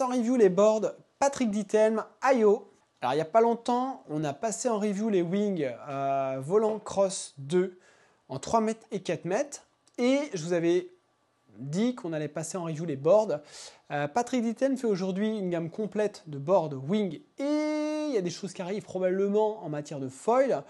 en review les boards Patrick Dittelm, IO. Alors il n'y a pas longtemps, on a passé en review les wings euh, volant cross 2 en 3 mètres et 4 mètres. Et je vous avais dit qu'on allait passer en review les boards. Euh, Patrick Dittelm fait aujourd'hui une gamme complète de boards wing et il y a des choses qui arrivent probablement en matière de foil.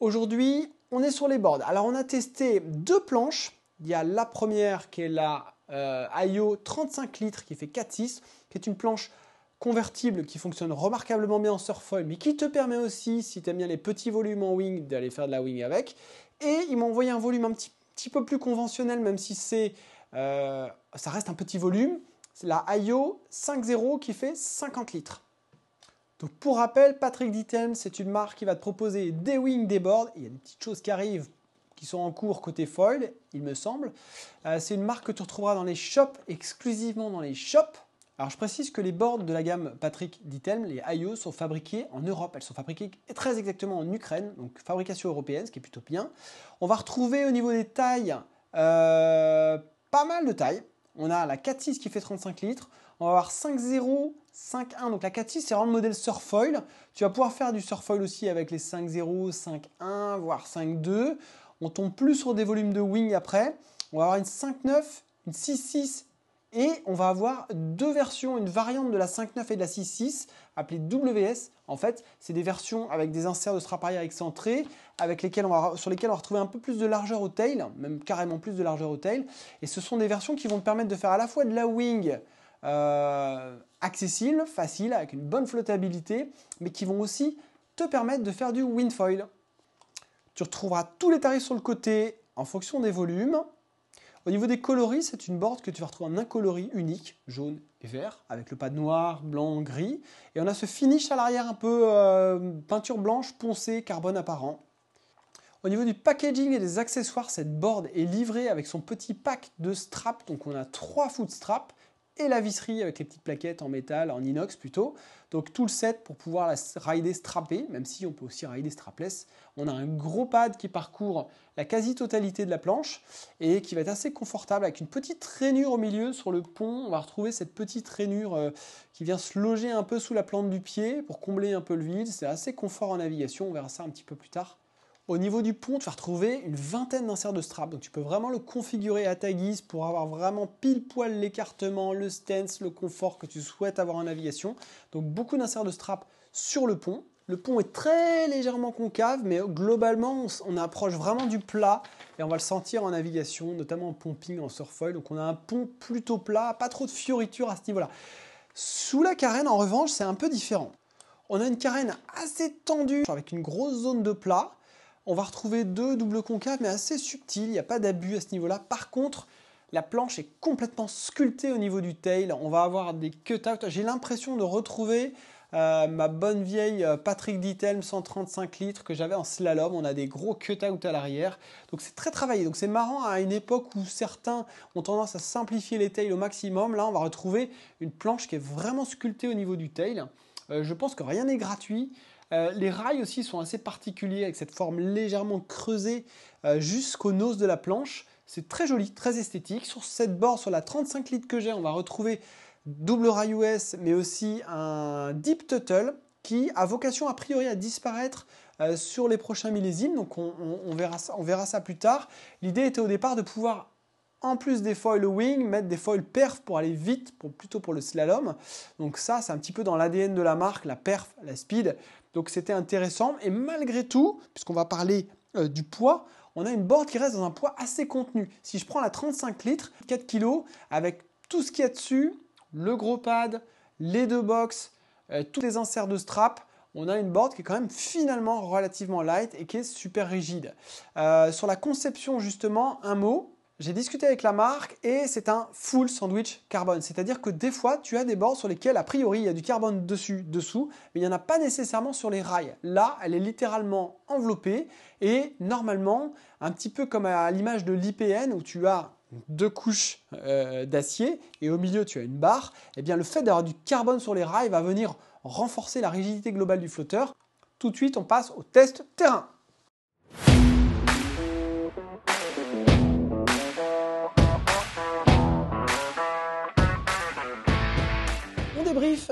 Aujourd'hui, on est sur les boards. Alors on a testé deux planches. Il y a la première qui est la euh, 35 litres qui fait 4,6, qui est une planche convertible qui fonctionne remarquablement bien en surfoil, mais qui te permet aussi, si tu aimes bien les petits volumes en wing, d'aller faire de la wing avec. Et il m'a envoyé un volume un petit, peu plus conventionnel, même si c'est, euh, ça reste un petit volume. C'est la IO 5.0 qui fait 50 litres. Donc pour rappel, Patrick ditem c'est une marque qui va te proposer des wings, des boards. Il y a des petites choses qui arrivent qui sont en cours côté foil, il me semble. Euh, c'est une marque que tu retrouveras dans les shops, exclusivement dans les shops. Alors je précise que les boards de la gamme Patrick d'Item les IO, sont fabriqués en Europe. Elles sont fabriquées très exactement en Ukraine, donc fabrication européenne, ce qui est plutôt bien. On va retrouver au niveau des tailles euh, pas mal de tailles. On a la 4.6 qui fait 35 litres. On va avoir 5.0, 5.1. Donc la 4.6, c'est vraiment le modèle surfoil. Tu vas pouvoir faire du surfoil aussi avec les 5.0, 5.1, voire 5.2. On tombe plus sur des volumes de wing après. On va avoir une 5.9, une 6.6 et on va avoir deux versions, une variante de la 5.9 et de la 6.6 appelée WS. En fait, c'est des versions avec des inserts de strap arrière excentrés avec lesquels on va, sur lesquels on va retrouver un peu plus de largeur au tail, même carrément plus de largeur au tail. Et ce sont des versions qui vont te permettre de faire à la fois de la wing euh, accessible, facile, avec une bonne flottabilité, mais qui vont aussi te permettre de faire du windfoil. Tu retrouveras tous les tarifs sur le côté en fonction des volumes. Au niveau des coloris, c'est une board que tu vas retrouver en un coloris unique, jaune et vert, avec le pad noir, blanc, gris. Et on a ce finish à l'arrière un peu euh, peinture blanche, poncée, carbone apparent. Au niveau du packaging et des accessoires, cette board est livrée avec son petit pack de straps. Donc on a trois foot straps et la visserie avec les petites plaquettes en métal, en inox plutôt. Donc tout le set pour pouvoir la rider strappée, même si on peut aussi rider strapless. On a un gros pad qui parcourt la quasi-totalité de la planche et qui va être assez confortable avec une petite rainure au milieu sur le pont. On va retrouver cette petite rainure euh, qui vient se loger un peu sous la plante du pied pour combler un peu le vide. C'est assez confort en navigation, on verra ça un petit peu plus tard. Au niveau du pont, tu vas retrouver une vingtaine d'inserts de strap. Donc tu peux vraiment le configurer à ta guise pour avoir vraiment pile poil l'écartement, le stance, le confort que tu souhaites avoir en navigation. Donc beaucoup d'inserts de strap sur le pont. Le pont est très légèrement concave, mais globalement, on, approche vraiment du plat et on va le sentir en navigation, notamment en pumping, en surfoil. Donc on a un pont plutôt plat, pas trop de fioritures à ce niveau-là. Sous la carène, en revanche, c'est un peu différent. On a une carène assez tendue, avec une grosse zone de plat, on va retrouver deux doubles concaves, mais assez subtils, il n'y a pas d'abus à ce niveau-là. Par contre, la planche est complètement sculptée au niveau du tail. On va avoir des cut-outs. J'ai l'impression de retrouver euh, ma bonne vieille euh, Patrick Dittelm 135 litres que j'avais en slalom. On a des gros cut-outs à l'arrière. Donc c'est très travaillé. Donc c'est marrant à une époque où certains ont tendance à simplifier les tails au maximum. Là, on va retrouver une planche qui est vraiment sculptée au niveau du tail. Euh, je pense que rien n'est gratuit. Euh, les rails aussi sont assez particuliers avec cette forme légèrement creusée euh, jusqu'aux jusqu'au de la planche. C'est très joli, très esthétique. Sur cette bord, sur la 35 litres que j'ai, on va retrouver double rail US, mais aussi un Deep Tuttle qui a vocation a priori à disparaître euh, sur les prochains millésimes. Donc on, verra, ça, on verra ça plus tard. L'idée était au départ de pouvoir en plus des foils wing, mettre des foils perf pour aller vite, plutôt pour le slalom. Donc ça, c'est un petit peu dans l'ADN de la marque, la perf, la speed. Donc c'était intéressant. Et malgré tout, puisqu'on va parler euh, du poids, on a une board qui reste dans un poids assez contenu. Si je prends la 35 litres, 4 kg, avec tout ce qu'il y a dessus, le gros pad, les deux box, euh, tous les inserts de strap, on a une board qui est quand même finalement relativement light et qui est super rigide. Euh, sur la conception justement, un mot, j'ai discuté avec la marque et c'est un full sandwich carbone. C'est-à-dire que des fois, tu as des bords sur lesquels, a priori, il y a du carbone dessus, dessous, mais il n'y en a pas nécessairement sur les rails. Là, elle est littéralement enveloppée et normalement, un petit peu comme à l'image de l'IPN où tu as deux couches euh, d'acier et au milieu tu as une barre, Eh bien le fait d'avoir du carbone sur les rails va venir renforcer la rigidité globale du flotteur. Tout de suite, on passe au test terrain.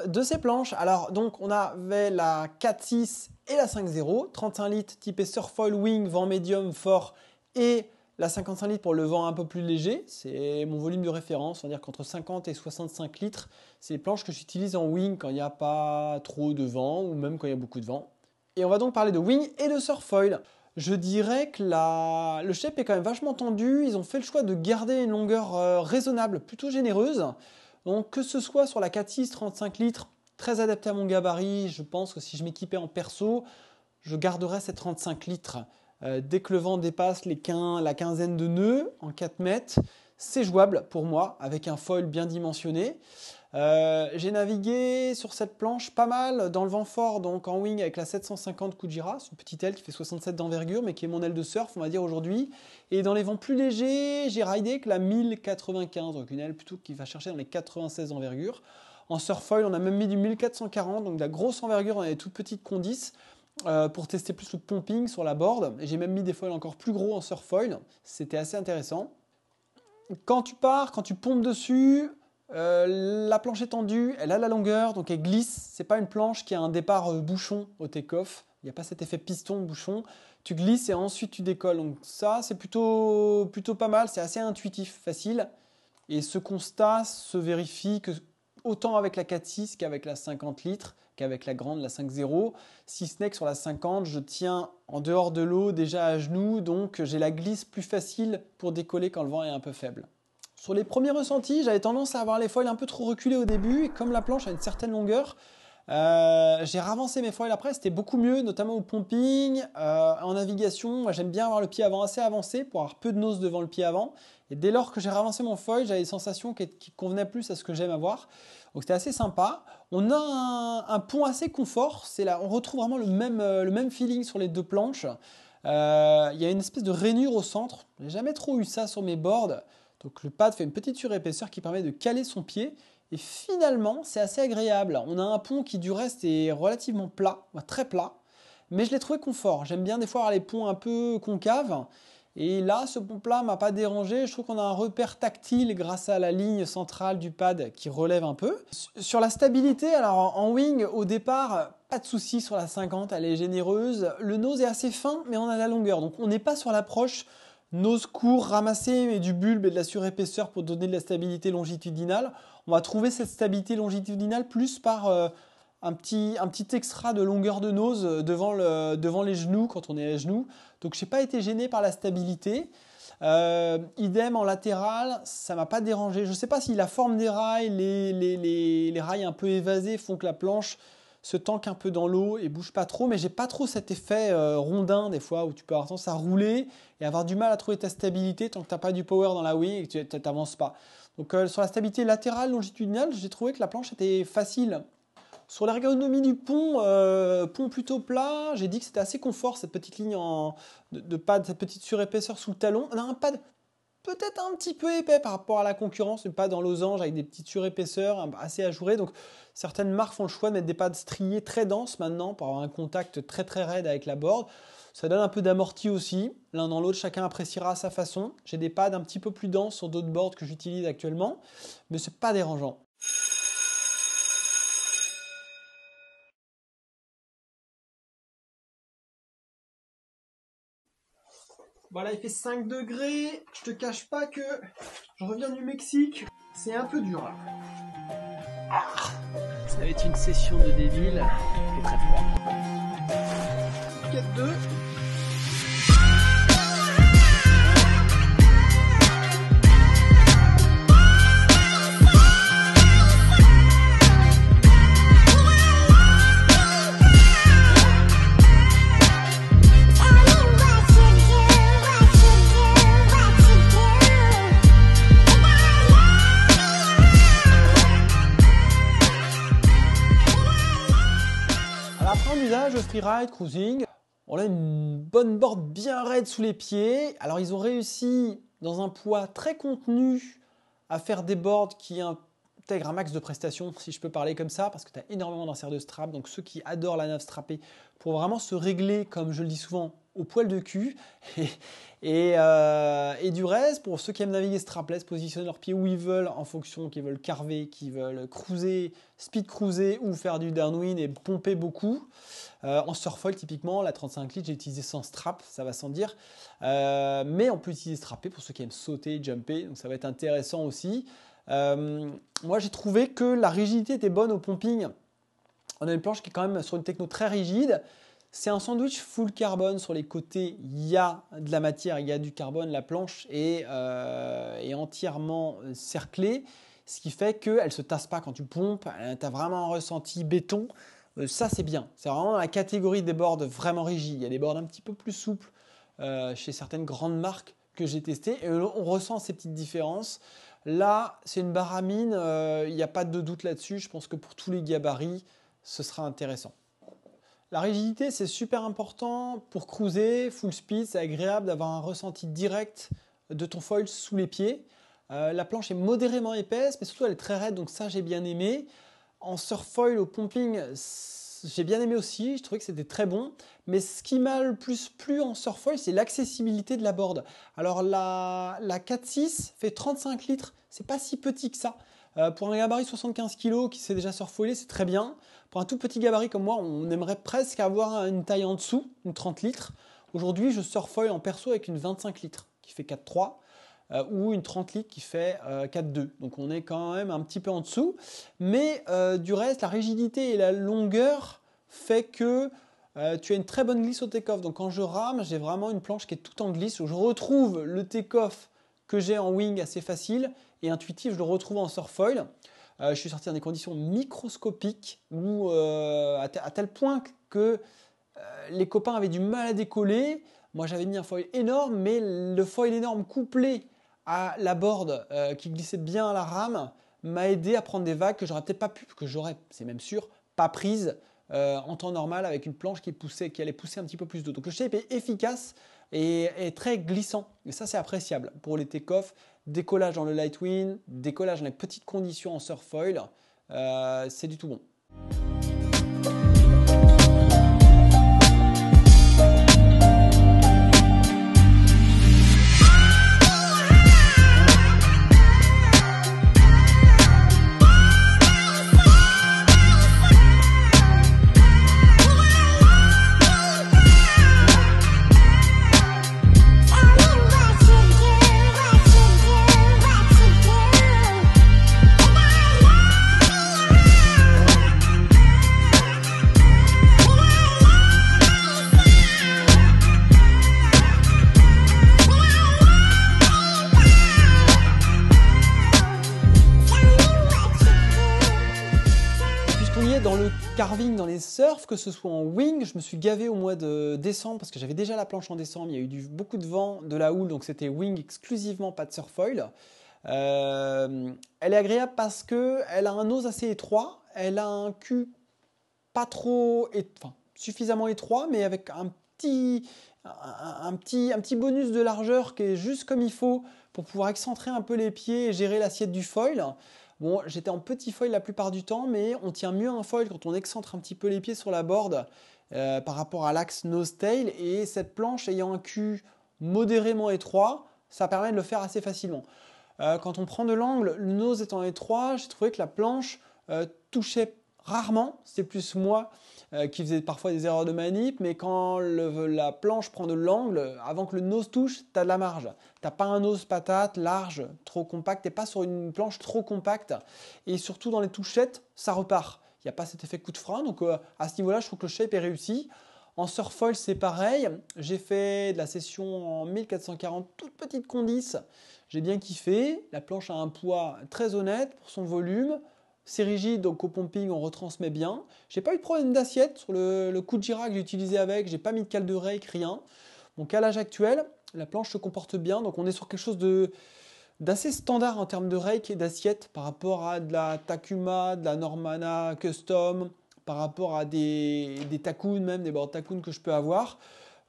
de ces planches. Alors donc on avait la 4.6 et la 5.0, 35 litres typé Surfoil Wing, vent médium fort et la 55 litres pour le vent un peu plus léger, c'est mon volume de référence, on à dire qu'entre 50 et 65 litres, c'est les planches que j'utilise en wing quand il n'y a pas trop de vent ou même quand il y a beaucoup de vent. Et on va donc parler de wing et de surfoil. Je dirais que le shape est quand même vachement tendu, ils ont fait le choix de garder une longueur euh, raisonnable, plutôt généreuse. Donc que ce soit sur la 4 6 35 litres, très adapté à mon gabarit, je pense que si je m'équipais en perso, je garderais ces 35 litres. Euh, dès que le vent dépasse les 15, la quinzaine de nœuds en 4 mètres, c'est jouable pour moi avec un foil bien dimensionné. Euh, j'ai navigué sur cette planche pas mal dans le vent fort, donc en wing avec la 750 Kujira, c'est une petite aile qui fait 67 d'envergure, mais qui est mon aile de surf, on va dire aujourd'hui. Et dans les vents plus légers, j'ai ridé avec la 1095, donc une aile plutôt qui va chercher dans les 96 d'envergure. En surfoil, on a même mis du 1440, donc de la grosse envergure, on les toute toutes petites condices. Euh, pour tester plus le pumping sur la board. J'ai même mis des foils encore plus gros en surfoil. C'était assez intéressant. Quand tu pars, quand tu pompes dessus, euh, la planche est tendue, elle a la longueur, donc elle glisse. C'est pas une planche qui a un départ euh, bouchon au take-off. Il n'y a pas cet effet piston bouchon. Tu glisses et ensuite tu décolles. Donc ça, c'est plutôt plutôt pas mal. C'est assez intuitif, facile. Et ce constat se vérifie que autant avec la 4.6 qu'avec la 50 litres, qu'avec la grande, la 5.0. Si ce n'est que sur la 50, je tiens en dehors de l'eau, déjà à genoux, donc j'ai la glisse plus facile pour décoller quand le vent est un peu faible. Sur les premiers ressentis, j'avais tendance à avoir les foils un peu trop reculés au début, et comme la planche a une certaine longueur, euh, j'ai ravancé mes foils après, c'était beaucoup mieux, notamment au pumping, euh, en navigation. j'aime bien avoir le pied avant assez avancé pour avoir peu de nose devant le pied avant. Et dès lors que j'ai ravancé mon foil, j'avais des sensation qui, convenait plus à ce que j'aime avoir. Donc c'était assez sympa. On a un, pont assez confort. C'est là, on retrouve vraiment le même, euh, le même feeling sur les deux planches. Il y a une espèce de rainure au centre. J'ai jamais trop eu ça sur mes boards. Donc le pad fait une petite surépaisseur qui permet de caler son pied. Et finalement, c'est assez agréable. On a un pont qui du reste est relativement plat, très plat. Mais je l'ai trouvé confort. J'aime bien des fois avoir les ponts un peu concaves. Et là, ce pont plat m'a pas dérangé. Je trouve qu'on a un repère tactile grâce à la ligne centrale du pad qui relève un peu. Sur la stabilité, alors en wing, au départ, pas de souci sur la 50, elle est généreuse. Le nose est assez fin, mais on a la longueur. Donc on n'est pas sur l'approche Nose court, ramasser du bulbe et de la surépaisseur pour donner de la stabilité longitudinale. On va trouver cette stabilité longitudinale plus par euh, un, petit, un petit extra de longueur de nose euh, devant, le, devant les genoux quand on est à genoux. Donc je n'ai pas été gêné par la stabilité. Euh, idem en latéral, ça m'a pas dérangé. Je ne sais pas si la forme des rails, les, rails un peu évasés font que la planche se tanque un peu dans l'eau et bouge pas trop, mais j'ai pas trop cet effet euh, rondin des fois où tu peux avoir tendance à rouler et avoir du mal à trouver ta stabilité tant que tu t'as pas du power dans la Wii et que tu t'avances pas. Donc euh, sur la stabilité latérale, longitudinale, j'ai trouvé que la planche était facile. Sur l'ergonomie du pont, euh, pont plutôt plat, j'ai dit que c'était assez confort cette petite ligne en, de, de pad, cette petite surépaisseur sous le talon. On a un pad peut-être un petit peu épais par rapport à la concurrence, mais pas dans losange avec des petites surépaisseurs hein, bah, assez ajourées. Donc certaines marques font le choix de mettre des pads striés très denses maintenant pour avoir un contact très très raide avec la board. Ça donne un peu d'amorti aussi. L'un dans l'autre, chacun appréciera à sa façon. J'ai des pads un petit peu plus denses sur d'autres boards que j'utilise actuellement, mais c'est pas dérangeant. Voilà, bah il fait 5 degrés. Je te cache pas que je reviens du Mexique. C'est un peu dur. Ça va être une session de débile. Il fait très froid. Quête 2. Ride, cruising. On a une bonne board bien raide sous les pieds. Alors ils ont réussi dans un poids très contenu à faire des boards qui intègrent un max de prestations, si je peux parler comme ça, parce que tu as énormément d'inserts de strap. Donc ceux qui adorent la nav strappée, pour vraiment se régler, comme je le dis souvent, poil de cul. Euh, et, du reste, pour ceux qui aiment naviguer strapless, positionner leurs pieds où ils veulent en fonction, qu'ils veulent carver, qu'ils veulent cruiser, speed cruiser ou faire du downwind et pomper beaucoup. Euh, en surfoil, typiquement, la 35 litres, j'ai utilisé sans strap, ça va sans dire. Euh, mais on peut utiliser strapé pour ceux qui aiment sauter, jumper, donc ça va être intéressant aussi. Euh, moi, j'ai trouvé que la rigidité était bonne au pumping. On a une planche qui est quand même sur une techno très rigide. C'est un sandwich full carbone. Sur les côtés, il y a de la matière, il y a du carbone. La planche est, euh, entièrement euh, cerclée, ce qui fait qu'elle ne se tasse pas quand tu pompes. Euh, tu as vraiment un ressenti béton. ça, c'est bien. C'est vraiment la catégorie des bords vraiment rigides. Il y a des bords un petit peu plus souples chez certaines grandes marques que j'ai testées. on ressent ces petites différences. Là, c'est une baramine. Il n'y a pas de doute là-dessus. Je pense que pour tous les gabarits, ce sera intéressant. La rigidité, c'est super important pour cruiser, full speed, c'est agréable d'avoir un ressenti direct de ton foil sous les pieds. Euh, la planche est modérément épaisse, mais surtout elle est très raide, donc ça j'ai bien aimé. En surfoil au pumping, j'ai bien aimé aussi, je trouvais que c'était très bon. Mais ce qui m'a le plus plu en surfoil, c'est l'accessibilité de la board. Alors la 4.6 fait 35 litres, c'est pas si petit que ça. Euh, pour un gabarit 75 kg qui s'est déjà surfoilé, c'est très bien. Pour un tout petit gabarit comme moi, on aimerait presque avoir une taille en dessous, une 30 litres. Aujourd'hui, je surfoil en perso avec une 25 litres qui fait 4,3 euh, ou une 30 litres qui fait 4,2. Euh, Donc on est quand même un petit peu en dessous. Mais du reste, la rigidité et la longueur fait que tu as une très bonne glisse au take-off. Donc quand je rame, j'ai vraiment une planche qui est tout en glisse où je retrouve le take-off que j'ai en wing assez facile et intuitif. Je le retrouve en surfoil. Euh, je suis sorti dans des conditions microscopiques où, euh, à, tel point que euh, les copains avaient du mal à décoller. Moi, j'avais mis un foil énorme, mais le foil énorme couplé à la board euh, qui glissait bien à la rame m'a aidé à prendre des vagues que j'aurais peut-être pas pu, que j'aurais, c'est même sûr, pas prise en temps normal avec une planche qui, poussait, qui allait pousser un petit peu plus d'eau. Donc le shape est efficace et, très glissant. Et ça, c'est appréciable pour les take-off décollage dans le light wind, décollage dans les petites conditions en surfoil, euh, c'est du tout bon. dans le carving, dans les surfs, que ce soit en wing. Je me suis gavé au mois de décembre parce que j'avais déjà la planche en décembre. Il y a eu beaucoup de vent, de la houle, donc c'était wing exclusivement, pas de surfoil. Euh, elle est agréable parce que elle a un os assez étroit, elle a un cul pas trop, enfin suffisamment étroit, mais avec un petit, un, petit, un petit bonus de largeur qui est juste comme il faut pour pouvoir excentrer un peu les pieds et gérer l'assiette du foil. Bon, j'étais en petit foil la plupart du temps, mais on tient mieux un foil quand on excentre un petit peu les pieds sur la borde euh, par rapport à l'axe nose-tail. Et cette planche ayant un cul modérément étroit, ça permet de le faire assez facilement. Euh, quand on prend de l'angle, le nose étant étroit, j'ai trouvé que la planche euh, touchait Rarement, c'est plus moi euh, qui faisais parfois des erreurs de manip, mais quand la planche prend de l'angle, avant que le nose touche, tu as de la marge. Tu n'as pas un nose patate large, trop compact, n'es pas sur une planche trop compacte. Et surtout dans les touchettes, ça repart. Il n'y a pas cet effet coup de frein, donc euh, à ce niveau-là, je trouve que le shape est réussi. En surfoil, c'est pareil. J'ai fait de la session en 1440, toute petite condice. J'ai bien kiffé. La planche a un poids très honnête pour son volume c'est rigide, donc au pumping, on retransmet bien. J'ai pas eu de problème d'assiette sur le, le, coup de que j'ai utilisé avec, j'ai pas mis de cale de rake, rien. Mon calage actuel, la planche se comporte bien, donc on est sur quelque chose de d'assez standard en termes de rake et d'assiette par rapport à de la Takuma, de la Normana Custom, par rapport à des, des même, des bords Takoon que je peux avoir.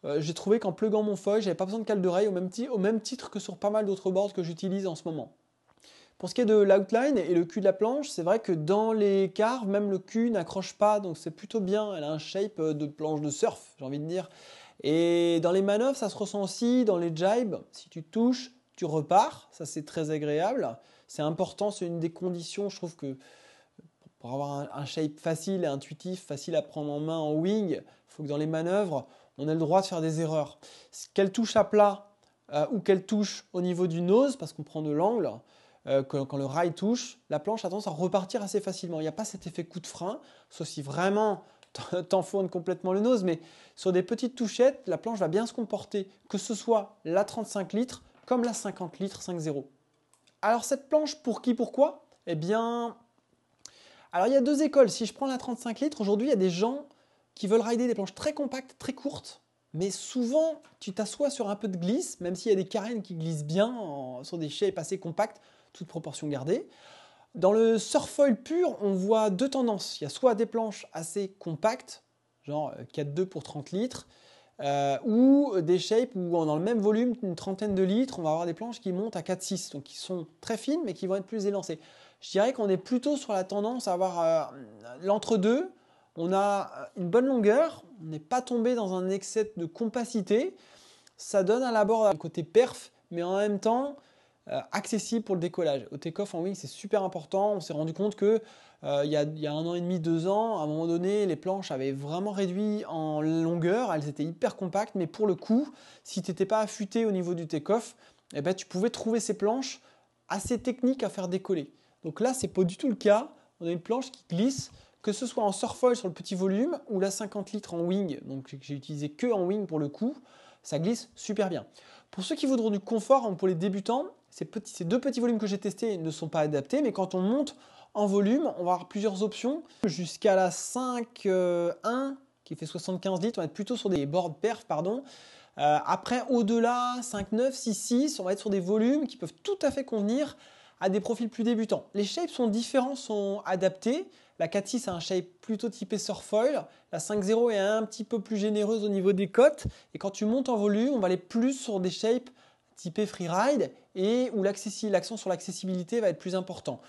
Euh, j'ai trouvé qu'en pluguant mon foil, j'avais pas besoin de cale de rake au même, au même titre que sur pas mal d'autres boards que j'utilise en ce moment. Pour ce qui est de l'outline et le cul de la planche, c'est vrai que dans les carves, même le cul n'accroche pas, donc c'est plutôt bien. Elle a un shape de planche de surf, j'ai envie de dire. Et dans les manœuvres, ça se ressent aussi. Dans les jibes, si tu touches, tu repars. Ça, c'est très agréable. C'est important, c'est une des conditions, je trouve que pour avoir un, shape facile et intuitif, facile à prendre en main en wing, il faut que dans les manœuvres, on ait le droit de faire des erreurs. Qu'elle touche à plat euh, ou qu'elle touche au niveau du nose, parce qu'on prend de l'angle, euh, quand le rail touche, la planche a tendance à repartir assez facilement. Il n'y a pas cet effet coup de frein, sauf si vraiment t'enfournes complètement le nose, mais sur des petites touchettes, la planche va bien se comporter, que ce soit la 35 litres comme la 50 litres 5.0. Alors cette planche, pour qui, pourquoi Eh bien, alors il y a deux écoles. Si je prends la 35 litres, aujourd'hui il y a des gens qui veulent rider des planches très compactes, très courtes, mais souvent tu t'assois sur un peu de glisse, même s'il y a des carènes qui glissent bien sur des shapes assez compactes toute proportion gardée. Dans le surfoil pur, on voit deux tendances. Il y a soit des planches assez compactes, genre 4.2 euh, pour 30 litres, euh, ou des shapes où dans le même volume, une trentaine de litres, on va avoir des planches qui montent à 4.6, donc qui sont très fines mais qui vont être plus élancées. Je dirais qu'on est plutôt sur la tendance à avoir euh, l'entre-deux. On a une bonne longueur, on n'est pas tombé dans un excès de compacité. Ça donne à l'abord un côté perf, mais en même temps, euh, accessible pour le décollage. Au take-off en wing, c'est super important. On s'est rendu compte que euh, il, y a, un an et demi, deux ans, à un moment donné, les planches avaient vraiment réduit en longueur. Elles étaient hyper compactes, mais pour le coup, si tu n'étais pas affûté au niveau du take-off, eh ben, tu pouvais trouver ces planches assez techniques à faire décoller. Donc là, c'est pas du tout le cas. On a une planche qui glisse, que ce soit en surfoil sur le petit volume ou la 50 litres en wing. Donc j'ai utilisé que en wing pour le coup. Ça glisse super bien. Pour ceux qui voudront du confort, pour les débutants, ces, deux petits volumes que j'ai testés ne sont pas adaptés, mais quand on monte en volume, on va avoir plusieurs options. Jusqu'à la 5.1 euh, qui fait 75 litres, on va être plutôt sur des bords perf, pardon. Euh, après, au-delà, 5.9, 6.6, on va être sur des volumes qui peuvent tout à fait convenir à des profils plus débutants. Les shapes sont différents, sont adaptés. La 4.6 a un shape plutôt typé surfoil. La 5.0 est un petit peu plus généreuse au niveau des cotes. Et quand tu montes en volume, on va aller plus sur des shapes typé freeride et où l'accent sur l'accessibilité va être plus important.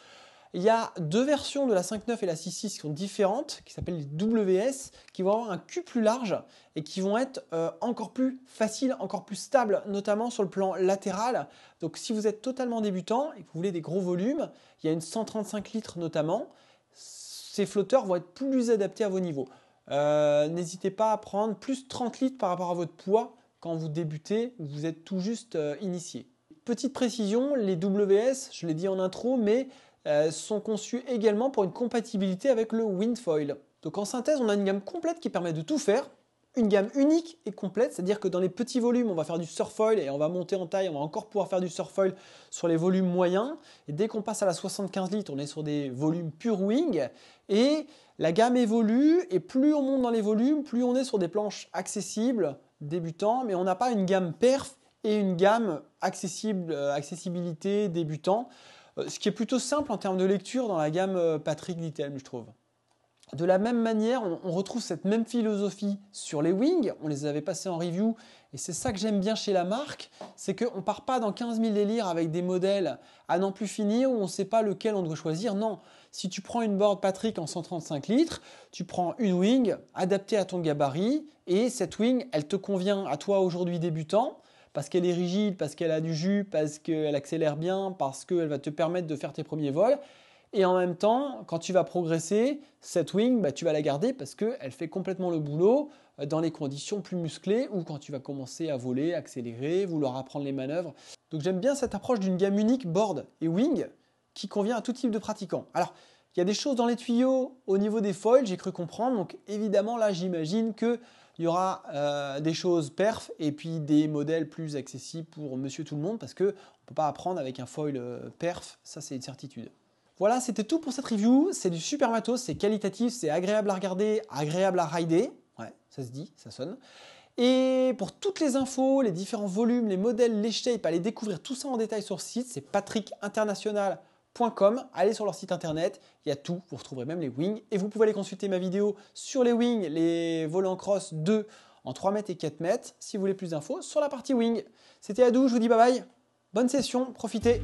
Il y a deux versions de la 5.9 et la 6.6 qui sont différentes, qui s'appellent les WS, qui vont avoir un cul plus large et qui vont être euh, encore plus faciles, encore plus stables, notamment sur le plan latéral. Donc si vous êtes totalement débutant et que vous voulez des gros volumes, il y a une 135 litres notamment, ces flotteurs vont être plus adaptés à vos niveaux. Euh, n'hésitez pas à prendre plus 30 litres par rapport à votre poids quand vous débutez, vous êtes tout juste euh, initié. Petite précision, les WS, je l'ai dit en intro, mais euh, sont conçus également pour une compatibilité avec le Windfoil. Donc en synthèse, on a une gamme complète qui permet de tout faire, une gamme unique et complète, c'est-à-dire que dans les petits volumes, on va faire du surfoil et on va monter en taille, on va encore pouvoir faire du surfoil sur les volumes moyens. Et dès qu'on passe à la 75 litres, on est sur des volumes pure wing. Et la gamme évolue et plus on monte dans les volumes, plus on est sur des planches accessibles, débutants, mais on n'a pas une gamme perf et une gamme accessible, euh, accessibilité, débutant, euh, ce qui est plutôt simple en termes de lecture dans la gamme euh, Patrick Littelm, je trouve. De la même manière, on retrouve cette même philosophie sur les wings. On les avait passés en review et c'est ça que j'aime bien chez la marque, c'est qu'on ne part pas dans 15 000 délires avec des modèles à n'en plus finir où on ne sait pas lequel on doit choisir. Non, si tu prends une board Patrick en 135 litres, tu prends une wing adaptée à ton gabarit et cette wing, elle te convient à toi aujourd'hui débutant parce qu'elle est rigide, parce qu'elle a du jus, parce qu'elle accélère bien, parce qu'elle va te permettre de faire tes premiers vols. Et en même temps, quand tu vas progresser, cette wing, bah, tu vas la garder parce qu'elle fait complètement le boulot euh, dans les conditions plus musclées ou quand tu vas commencer à voler, accélérer, vouloir apprendre les manœuvres. Donc j'aime bien cette approche d'une gamme unique board et wing qui convient à tout type de pratiquant. Alors, il y a des choses dans les tuyaux au niveau des foils, j'ai cru comprendre. Donc évidemment, là, j'imagine que il y aura euh, des choses perf et puis des modèles plus accessibles pour monsieur tout le monde parce que on peut pas apprendre avec un foil euh, perf, ça c'est une certitude. Voilà, c'était tout pour cette review. C'est du super matos, c'est qualitatif, c'est agréable à regarder, agréable à rider. Ouais, ça se dit, ça sonne. Et pour toutes les infos, les différents volumes, les modèles, les shapes, allez découvrir tout ça en détail sur le site, c'est patrickinternational.com. Allez sur leur site internet, il y a tout, vous retrouverez même les wings. Et vous pouvez aller consulter ma vidéo sur les wings, les volants cross 2 en 3 mètres et 4 mètres, si vous voulez plus d'infos, sur la partie wing. C'était Adou, je vous dis bye bye, bonne session, profitez.